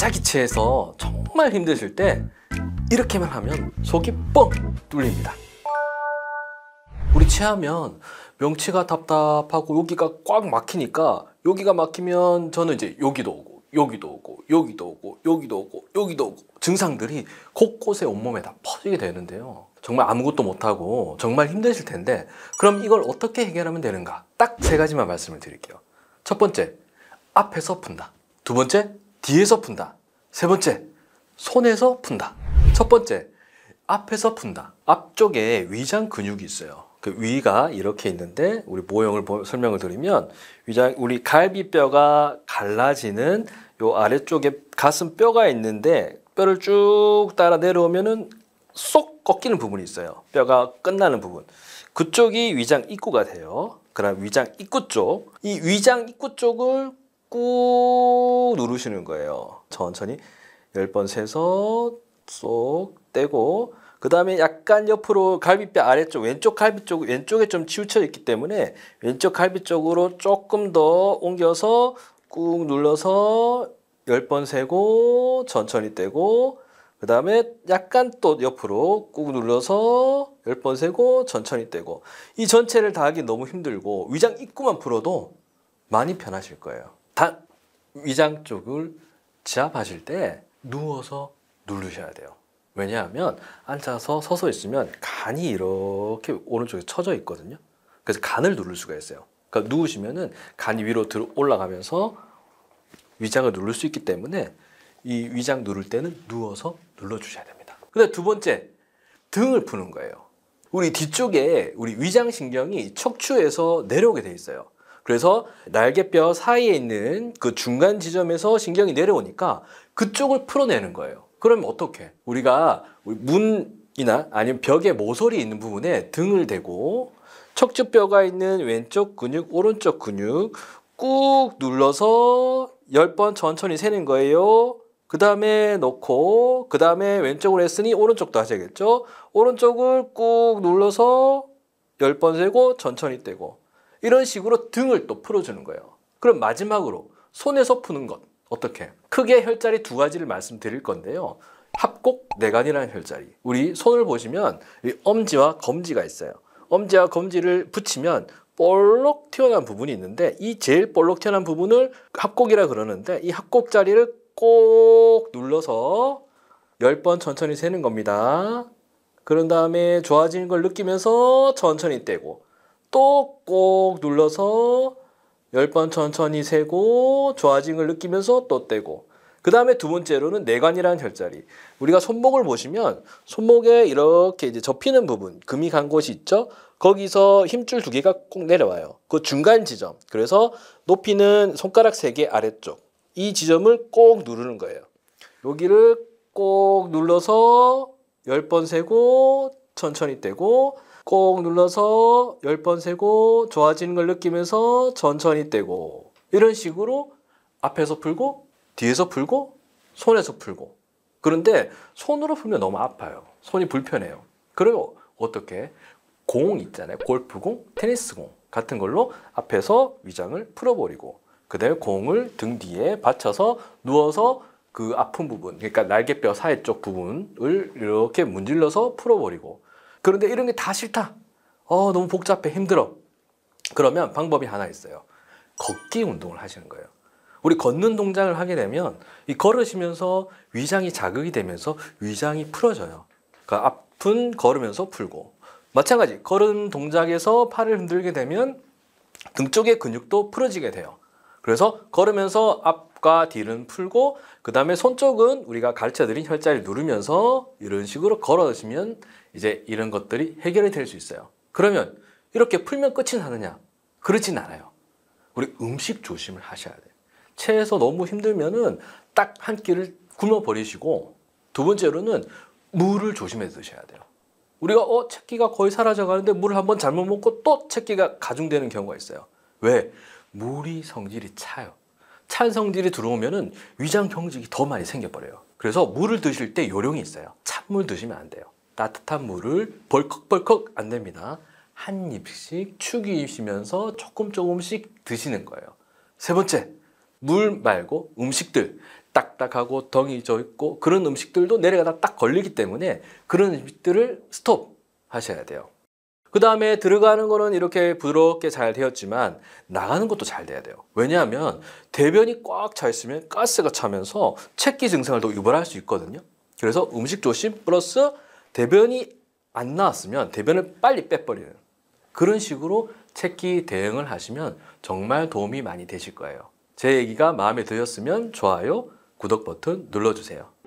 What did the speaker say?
기차기체에서 정말 힘드실 때 이렇게만 하면 속이 뻥 뚫립니다. 우리 체하면 명치가 답답하고 여기가 꽉 막히니까 여기가 막히면 저는 이제 여기도 오고 여기도 오고 여기도 오고 여기도 오고 여기도 오고 증상들이 곳곳에 온몸에 다 퍼지게 되는데요. 정말 아무것도 못하고 정말 힘드실 텐데 그럼 이걸 어떻게 해결하면 되는가? 딱 세 가지만 말씀을 드릴게요. 첫 번째, 앞에서 푼다. 두 번째, 뒤에서 푼다. 세 번째, 손에서 푼다. 첫 번째, 앞에서 푼다. 앞쪽에 위장 근육이 있어요. 그 위가 이렇게 있는데 우리 모형을 설명을 드리면 위장 우리 갈비뼈가 갈라지는 요 아래쪽에 가슴 뼈가 있는데 뼈를 쭉 따라 내려오면은 쏙 꺾이는 부분이 있어요. 뼈가 끝나는 부분. 그쪽이 위장 입구가 돼요. 그럼 위장 입구 쪽, 이 위장 입구 쪽을 꾹 누르시는 거예요. 천천히 10번 세서 쏙 떼고 그 다음에 약간 옆으로 갈비뼈 아래쪽 왼쪽 갈비 쪽 왼쪽에 좀 치우쳐 있기 때문에 왼쪽 갈비 쪽으로 조금 더 옮겨서 꾹 눌러서 10번 세고 천천히 떼고 그 다음에 약간 또 옆으로 꾹 눌러서 10번 세고 천천히 떼고 이 전체를 다 하기 너무 힘들고 위장 입구만 풀어도 많이 편하실 거예요. 다 위장 쪽을 지압하실 때 누워서 누르셔야 돼요. 왜냐하면 앉아서 서서 있으면 간이 이렇게 오른쪽에 처져 있거든요. 그래서 간을 누를 수가 있어요. 그러니까 누우시면은 간이 위로 들어 올라가면서 위장을 누를 수 있기 때문에 이 위장 누를 때는 누워서 눌러 주셔야 됩니다. 근데 두 번째 등을 푸는 거예요. 우리 뒤쪽에 우리 위장 신경이 척추에서 내려오게 돼 있어요. 그래서 날개뼈 사이에 있는 그 중간 지점에서 신경이 내려오니까 그쪽을 풀어내는 거예요. 그러면 어떻게? 우리가 문이나 아니면 벽에 모서리 있는 부분에 등을 대고 척추뼈가 있는 왼쪽 근육, 오른쪽 근육 꾹 눌러서 10번 천천히 세는 거예요. 그 다음에 넣고 그 다음에 왼쪽으 했으니 오른쪽도 하셔야겠죠. 오른쪽을 꾹 눌러서 10번 세고 천천히 떼고 이런 식으로 등을 또 풀어주는 거예요. 그럼 마지막으로 손에서 푸는 것 어떻게? 크게 혈자리 두 가지를 말씀드릴 건데요. 합곡 내관이라는 혈자리. 우리 손을 보시면 엄지와 검지가 있어요. 엄지와 검지를 붙이면 볼록 튀어나온 부분이 있는데 이 제일 볼록 튀어나온 부분을 합곡이라 그러는데 이 합곡 자리를 꼭 눌러서 10번 천천히 세는 겁니다. 그런 다음에 좋아지는 걸 느끼면서 천천히 떼고 또꼭 눌러서 10번 천천히 세고 좋아진 걸 느끼면서 또 떼고 그 다음에 두 번째로는 내관이라는 혈자리 우리가 손목을 보시면 손목에 이렇게 이제 접히는 부분 금이 간 곳이 있죠 거기서 힘줄 두 개가 꼭 내려와요 그 중간 지점 그래서 높이는 손가락 세 개 아래쪽 이 지점을 꼭 누르는 거예요 여기를 꼭 눌러서 10번 세고 천천히 떼고 꼭 눌러서 10번 세고 좋아지는 걸 느끼면서 천천히 떼고 이런 식으로 앞에서 풀고 뒤에서 풀고 손에서 풀고 그런데 손으로 풀면 너무 아파요. 손이 불편해요. 그리고 어떻게 공 있잖아요. 골프공, 테니스공 같은 걸로 앞에서 위장을 풀어버리고 그대로 공을 등 뒤에 받쳐서 누워서 그 아픈 부분, 그러니까 날개뼈 사이 쪽 부분을 이렇게 문질러서 풀어버리고 그런데 이런 게 다 싫다. 어, 너무 복잡해. 힘들어. 그러면 방법이 하나 있어요. 걷기 운동을 하시는 거예요. 우리 걷는 동작을 하게 되면 이 걸으시면서 위장이 자극이 되면서 위장이 풀어져요. 그러니까 아픈 걸으면서 풀고 마찬가지 걸음 동작에서 팔을 흔들게 되면 등 쪽의 근육도 풀어지게 돼요. 그래서 걸으면서 앞과 뒤는 풀고 그 다음에 손쪽은 우리가 가르쳐드린 혈자를 누르면서 이런 식으로 걸어주시면 이제 이런 것들이 해결이 될 수 있어요. 그러면 이렇게 풀면 끝이 나느냐? 그러진 않아요. 우리 음식 조심을 하셔야 돼요. 체에서 너무 힘들면은 딱 한 끼를 굶어버리시고 두 번째로는 물을 조심해 드셔야 돼요. 우리가 어 채끼가 거의 사라져 가는데 물을 한번 잘못 먹고 또 채끼가 가중되는 경우가 있어요. 왜? 물이 성질이 차요. 찬 성질이 들어오면 위장 경직이 더 많이 생겨버려요. 그래서 물을 드실 때 요령이 있어요. 찬물 드시면 안 돼요. 따뜻한 물을 벌컥벌컥 안 됩니다. 한 입씩 축이시면서 조금 조금씩 드시는 거예요. 세 번째, 물 말고 음식들. 딱딱하고 덩이 져 있고 그런 음식들도 내려가다 딱 걸리기 때문에 그런 음식들을 스톱 하셔야 돼요. 그 다음에 들어가는 거는 이렇게 부드럽게 잘 되었지만 나가는 것도 잘 돼야 돼요. 왜냐하면 대변이 꽉 차 있으면 가스가 차면서 체기 증상을 더 유발할 수 있거든요. 그래서 음식 조심 플러스 대변이 안 나왔으면 대변을 빨리 빼버리는 그런 식으로 체기 대응을 하시면 정말 도움이 많이 되실 거예요. 제 얘기가 마음에 드셨으면 좋아요, 구독 버튼 눌러주세요.